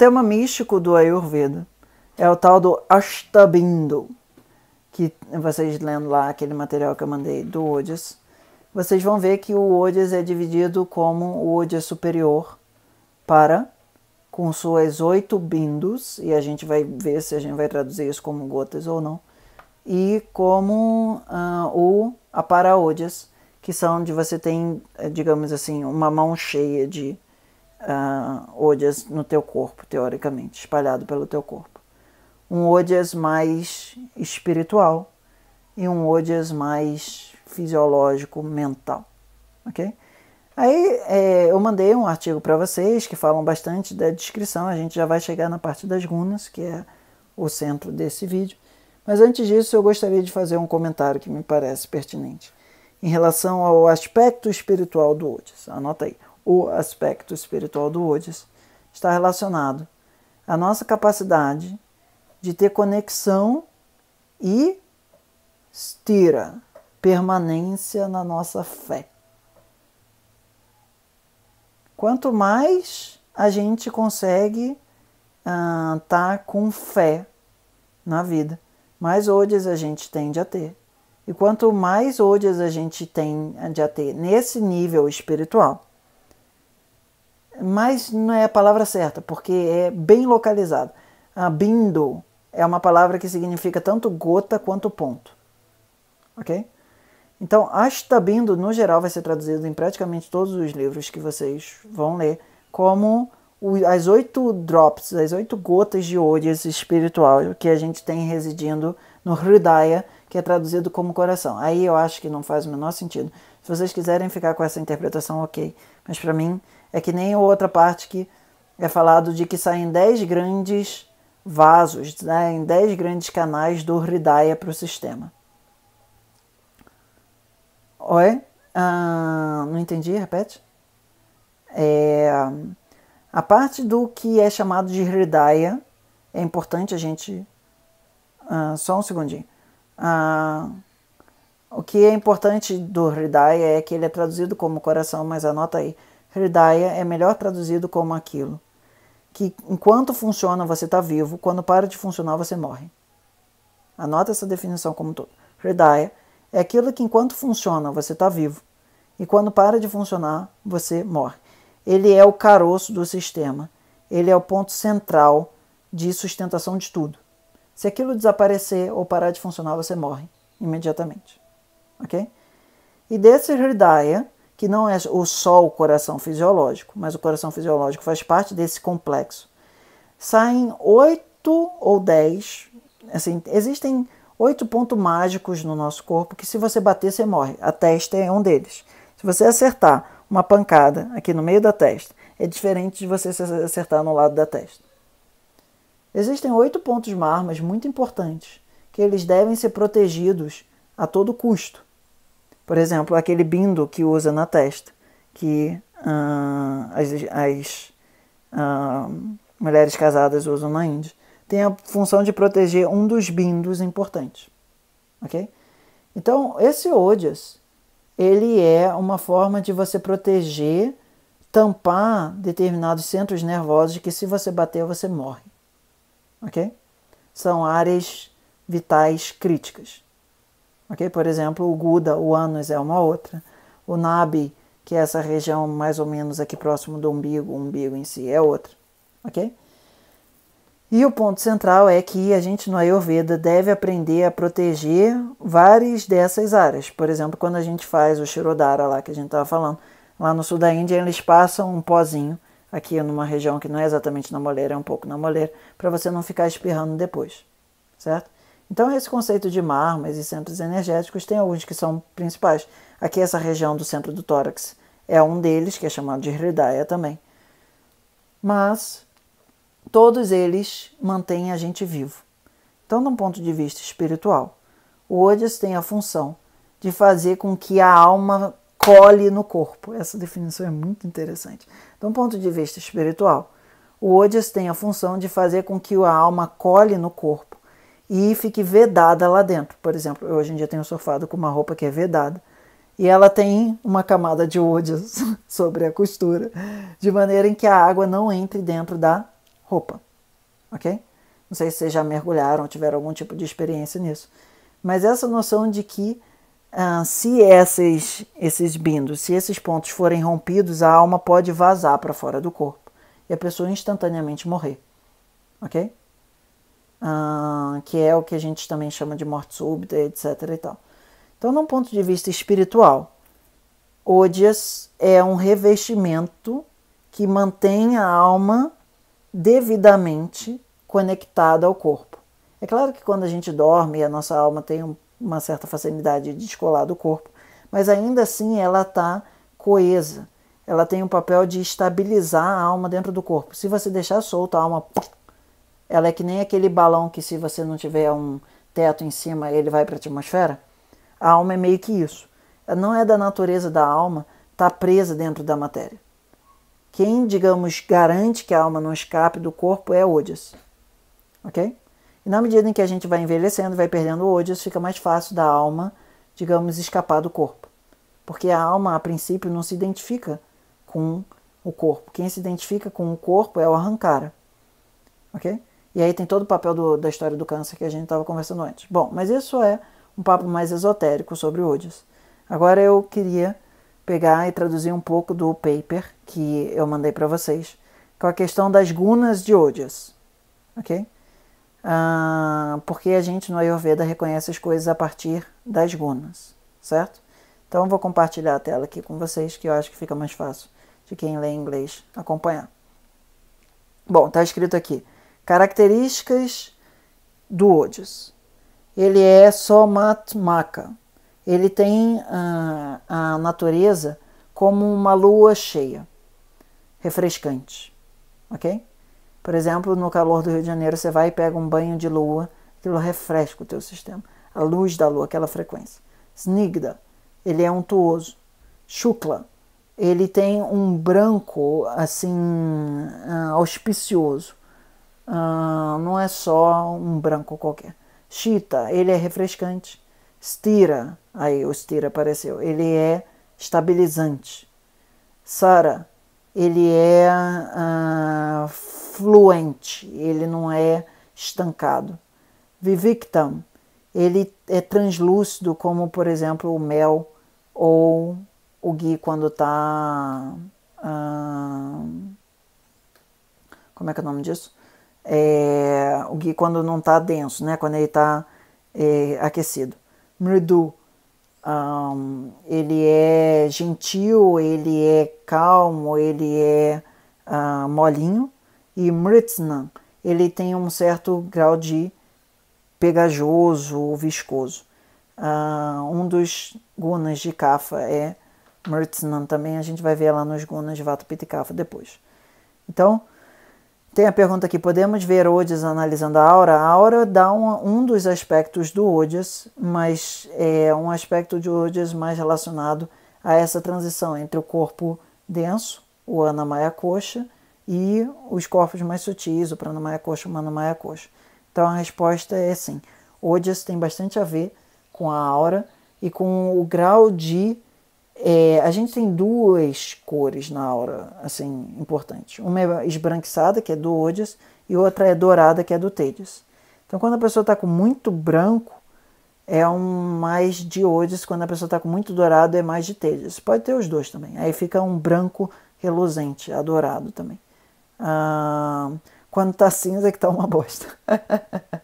tema místico do Ayurveda. É o tal do Ashtabindu, que vocês lendo lá aquele material que eu mandei do Odias, vocês vão ver que o Odias é dividido como o Odias superior para com suas oito bindos, e a gente vai ver se a gente vai traduzir isso como gotas ou não, e como uh, o aparaodes, que são de você tem, eh, digamos assim, uma mão cheia de uh, no teu corpo, teoricamente, espalhado pelo teu corpo. Um odeas mais espiritual e um odeas mais fisiológico, mental, ok? Aí é, eu mandei um artigo para vocês que falam bastante da descrição, a gente já vai chegar na parte das gunas, que é o centro desse vídeo. Mas antes disso, eu gostaria de fazer um comentário que me parece pertinente em relação ao aspecto espiritual do odeas. Anota aí o aspecto espiritual do Odis está relacionado à nossa capacidade de ter conexão e estira permanência na nossa fé. Quanto mais a gente consegue estar ah, tá com fé na vida, mais odes a gente tende a ter. E quanto mais odes a gente tem de a ter nesse nível espiritual, mas não é a palavra certa, porque é bem localizado. A bindo é uma palavra que significa tanto gota quanto ponto. Ok? Então, bindo no geral, vai ser traduzido em praticamente todos os livros que vocês vão ler como as oito drops, as oito gotas de odias espiritual que a gente tem residindo no Hridaya, que é traduzido como coração. Aí eu acho que não faz o menor sentido. Se vocês quiserem ficar com essa interpretação, ok. Mas para mim, é que nem outra parte que é falado de que saem 10 grandes vasos, né, em 10 grandes canais do Hridaya para o sistema. Oi? Ah, não entendi, repete. É, a parte do que é chamado de Hridaya é importante a gente. Ah, só um segundinho. Ah, o que é importante do Hridaya é que ele é traduzido como coração, mas anota aí. Hridaya é melhor traduzido como aquilo que enquanto funciona você está vivo, quando para de funcionar você morre. Anota essa definição como todo. Hridaya é aquilo que enquanto funciona você está vivo e quando para de funcionar você morre. Ele é o caroço do sistema. Ele é o ponto central de sustentação de tudo. Se aquilo desaparecer ou parar de funcionar, você morre imediatamente. Ok? E desse Hridaya, que não é o só o coração fisiológico, mas o coração fisiológico faz parte desse complexo. Saem oito ou dez, assim, existem oito pontos mágicos no nosso corpo que se você bater você morre. A testa é um deles. Se você acertar uma pancada aqui no meio da testa, é diferente de você acertar no lado da testa. Existem oito pontos marmas muito importantes que eles devem ser protegidos a todo custo. Por exemplo, aquele bindo que usa na testa, que uh, as, as uh, mulheres casadas usam na Índia, tem a função de proteger um dos bindos importantes. Ok? Então, esse odias ele é uma forma de você proteger, tampar determinados centros nervosos que se você bater, você morre. Ok? São áreas vitais críticas ok? Por exemplo, o Guda, o ânus é uma outra, o Nabi, que é essa região mais ou menos aqui próximo do umbigo, o umbigo em si é outra, ok? E o ponto central é que a gente no Ayurveda deve aprender a proteger várias dessas áreas. Por exemplo, quando a gente faz o Shirodara lá que a gente estava falando, lá no sul da Índia, eles passam um pozinho aqui numa região que não é exatamente na moleira, é um pouco na moleira, para você não ficar espirrando depois, certo? Então, esse conceito de marmas e centros energéticos tem alguns que são principais. Aqui, essa região do centro do tórax é um deles, que é chamado de Hridaya também. Mas todos eles mantêm a gente vivo. Então, de um ponto de vista espiritual, o Odyssey tem a função de fazer com que a alma cole no corpo. Essa definição é muito interessante. De um ponto de vista espiritual, o Odyssey tem a função de fazer com que a alma cole no corpo e fique vedada lá dentro. Por exemplo, eu hoje em dia tenho um surfado com uma roupa que é vedada e ela tem uma camada de ódio sobre a costura, de maneira em que a água não entre dentro da roupa, ok? Não sei se vocês já mergulharam, tiveram algum tipo de experiência nisso, mas essa noção de que ah, se esses, esses bindos, se esses pontos forem rompidos, a alma pode vazar para fora do corpo e a pessoa instantaneamente morrer, ok? Ah, que é o que a gente também chama de morte súbita, etc. E tal. Então, num ponto de vista espiritual, Odias é um revestimento que mantém a alma devidamente conectada ao corpo. É claro que quando a gente dorme, a nossa alma tem uma certa facilidade de descolar do corpo, mas ainda assim ela está coesa. Ela tem o um papel de estabilizar a alma dentro do corpo. Se você deixar solta, a alma ela é que nem aquele balão que se você não tiver um teto em cima, ele vai para a atmosfera. A alma é meio que isso. Não é da natureza da alma estar tá presa dentro da matéria. Quem, digamos, garante que a alma não escape do corpo é Ojas. Ok? E na medida em que a gente vai envelhecendo, vai perdendo Ojas, fica mais fácil da alma, digamos, escapar do corpo. Porque a alma, a princípio, não se identifica com o corpo. Quem se identifica com o corpo é o Arrancara. Ok? E aí tem todo o papel do, da história do câncer que a gente estava conversando antes. Bom, mas isso é um papo mais esotérico sobre Odys. Agora eu queria pegar e traduzir um pouco do paper que eu mandei para vocês com a questão das gunas de Odys, ok? Ah, porque a gente no Ayurveda reconhece as coisas a partir das gunas, certo? Então eu vou compartilhar a tela aqui com vocês, que eu acho que fica mais fácil de quem lê inglês acompanhar. Bom, está escrito aqui. Características do Odis. Ele é somatmaka. Ele tem a, ah, a natureza como uma lua cheia, refrescante, ok? Por exemplo, no calor do Rio de Janeiro, você vai e pega um banho de lua, aquilo refresca o teu sistema. A luz da lua, aquela frequência. Snigda, ele é untuoso. Shukla, ele tem um branco, assim, ah, auspicioso. Ah, não é só um branco qualquer. Chita, ele é refrescante. Stira, aí o Stira apareceu, ele é estabilizante. Sara, ele é ah, fluente, ele não é estancado. Vivictam, ele é translúcido, como por exemplo o mel ou o gui quando está. Ah, como é que é o nome disso? é, o ghee quando não está denso, né? quando ele está é, aquecido. Mridu, um, ele é gentil, ele é calmo, ele é uh, molinho. E Mritsnan, ele tem um certo grau de pegajoso ou viscoso. Uh, um dos gunas de Kafa é Mritsnan também, a gente vai ver lá nos gunas de Vata Pitta Kapha depois. Então, tem a pergunta aqui: podemos ver Odias analisando a aura? A aura dá um, um dos aspectos do Odias, mas é um aspecto de Odias mais relacionado a essa transição entre o corpo denso, o Anamaya Coxa, e os corpos mais sutis, o Pranamaya Coxa, o Manamaya Coxa. Então a resposta é sim. Odias tem bastante a ver com a aura e com o grau de é, a gente tem duas cores na aura, assim, importantes. Uma é esbranquiçada, que é do Ojas, e outra é dourada, que é do Tejas. Então, quando a pessoa está com muito branco, é um mais de Ojas. Quando a pessoa está com muito dourado, é mais de Tejas. Pode ter os dois também. Aí fica um branco reluzente, adorado também. Ah, quando tá cinza, é que tá uma bosta.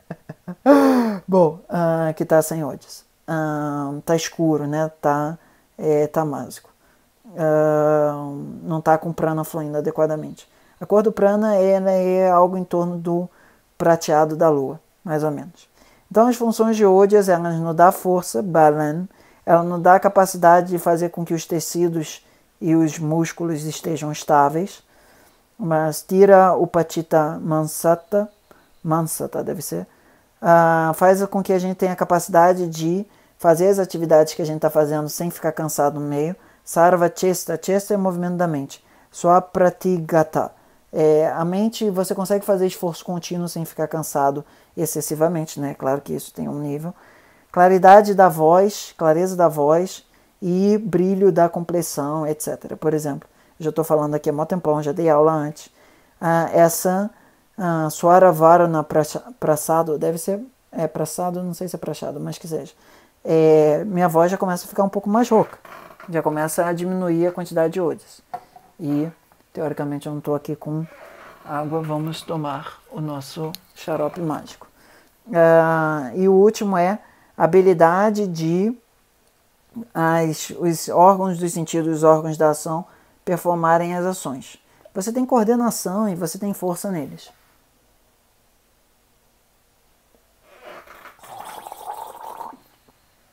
Bom, ah, que tá sem Ojas. Ah, tá escuro, né? Tá é, tamásico. Tá uh, ah, não está com prana fluindo adequadamente. A cor do prana é algo em torno do prateado da lua, mais ou menos. Então as funções de odias, elas nos dá força, balan, ela nos dá a capacidade de fazer com que os tecidos e os músculos estejam estáveis, mas tira o patita mansata, mansata deve ser, uh, faz com que a gente tenha a capacidade de fazer as atividades que a gente está fazendo sem ficar cansado no meio. Sarva Chesta, Chesta é o movimento da mente. Swapratigata. É, a mente, você consegue fazer esforço contínuo sem ficar cansado excessivamente, né? Claro que isso tem um nível. Claridade da voz, clareza da voz e brilho da complexão, etc. Por exemplo, já estou falando aqui há mó tempão, já dei aula antes. Ah, essa ah, Suara Prasado, deve ser é, Prasado, não sei se é Prasado, mas que seja é, minha voz já começa a ficar um pouco mais rouca, já começa a diminuir a quantidade de odes. E, teoricamente, eu não estou aqui com água, vamos tomar o nosso xarope mágico. Ah, e o último é a habilidade de as, os órgãos dos sentidos, os órgãos da ação, performarem as ações. Você tem coordenação e você tem força neles.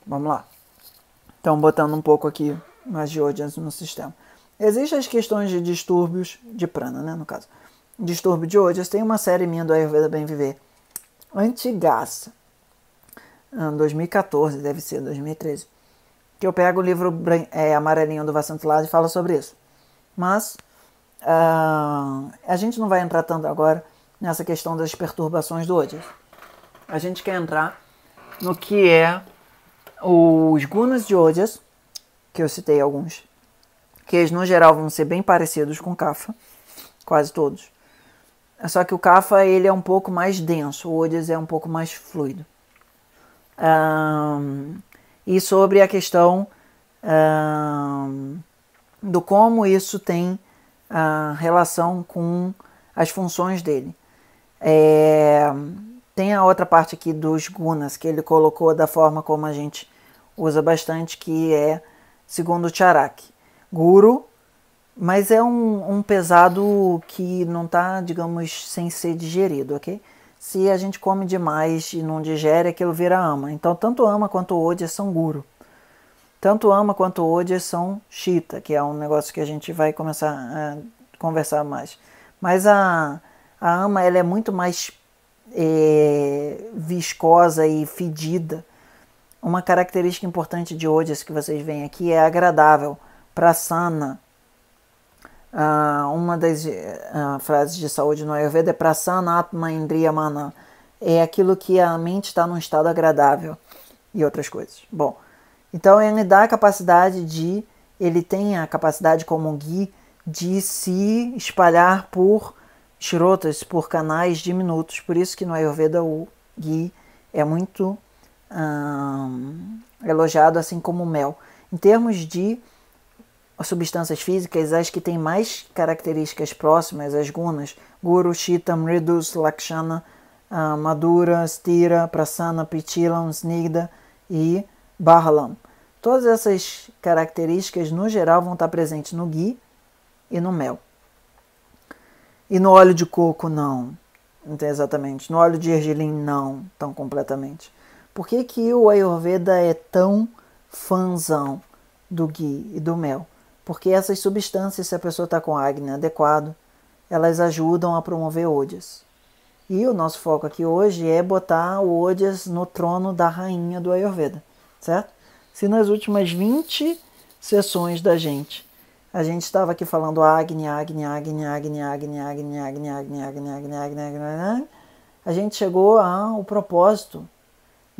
Vamos lá. Então, botando um pouco aqui mais de audience no sistema. Existem as questões de distúrbios de prana, né, no caso. Distúrbio de audience. Tem uma série minha do Ayurveda Bem Viver. Antigaça. 2014, ah, deve ser, 2013. Que eu pego o livro é, amarelinho do Vassantilado e falo sobre isso. Mas uh, a gente não vai entrar tanto agora nessa questão das perturbações do Otis. A gente quer entrar no que é os Gunas Georgias, que eu citei alguns, que eles no geral vão ser bem parecidos com Kafa, quase todos. Só que o Kafa ele é um pouco mais denso, o Odias é um pouco mais fluido. Um, e sobre a questão um, do como isso tem uh, relação com as funções dele. É, tem a outra parte aqui dos gunas que ele colocou da forma como a gente usa bastante, que é, segundo o Tcharak, guru, mas é um, um pesado que não está, digamos, sem ser digerido, ok? Se a gente come demais e não digere, aquilo vira ama. Então, tanto ama quanto odia são guru. Tanto ama quanto odia são chita, que é um negócio que a gente vai começar a conversar mais. Mas a, a ama ela é muito mais é, viscosa e fedida uma característica importante de Odes que vocês veem aqui é agradável, prasana. Uh, ah, uma das uh, frases de saúde no Ayurveda é prasana atma indriya mana. É aquilo que a mente está num estado agradável e outras coisas. Bom, então ele dá a capacidade de, ele tem a capacidade como um de se espalhar por shrotas, por canais diminutos. Por isso que no Ayurveda o gui é muito elogiado, assim como o mel. Em termos de substâncias físicas, as que têm mais características próximas, as gunas, Guru, chitam, Mridus, Lakshana, Madura, Stira, Prasana, Pitilam, Snigda e Barlam. Todas essas características, no geral, vão estar presentes no ghee e no mel. E no óleo de coco, não. Não tem exatamente. No óleo de gergelim, não, tão completamente. Por que, que o Ayurveda é tão fanzão do ghee e do mel? Porque essas substâncias, se a pessoa está com Agni adequado, elas ajudam a promover Ojas. E o nosso foco aqui hoje é botar o Ojas no trono da rainha do Ayurveda, certo? Se nas últimas 20 sessões da gente a gente estava aqui falando Agni, Agni, Agni, Agni, Agni, Agni, Agni, Agni, Agni, Agni, Agni, Agni, a gente chegou ao propósito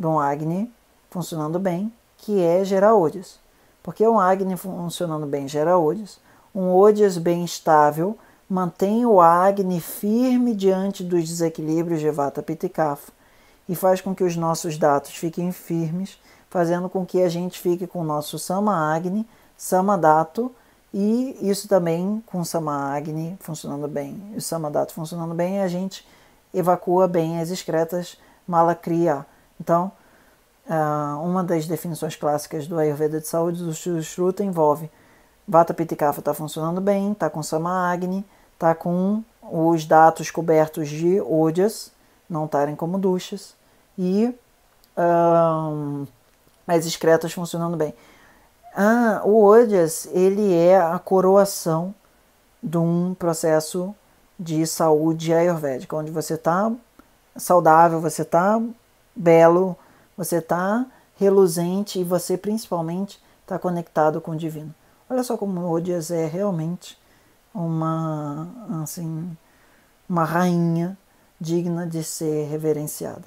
um Agni funcionando bem, que é gerar ódios. Porque um Agni funcionando bem gera ódios, um ódios bem estável mantém o Agni firme diante dos desequilíbrios de Vata Pitta e e faz com que os nossos datos fiquem firmes, fazendo com que a gente fique com o nosso Sama Agni, Sama Dato e isso também com o Sama Agni funcionando bem. E o Sama Dato funcionando bem, a gente evacua bem as excretas Malakriya, então, ah, uma das definições clássicas do Ayurveda de saúde do Shruta envolve Vata Pittikafa está funcionando bem, está com Sama Agni, está com os dados cobertos de ojas, não estarem como duchas, e um, ah, as excretas funcionando bem. Ah, o ojas ele é a coroação de um processo de saúde ayurvédica, onde você está saudável, você está belo, você está reluzente e você principalmente está conectado com o divino. Olha só como Odias é realmente uma assim uma rainha digna de ser reverenciada.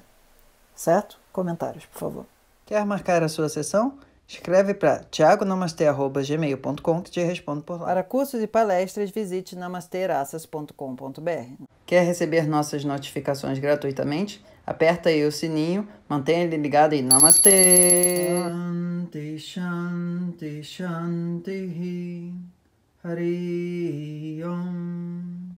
Certo? Comentários, por favor. Quer marcar a sua sessão? Escreve para tiagonamastê.gmail.com que te respondo por lá. Para cursos e palestras, visite namasteraças.com.br. Quer receber nossas notificações gratuitamente? Aperta aí o sininho, mantenha ele ligado e Namastê! Shanti, Shanti, Shanti, Hari Om.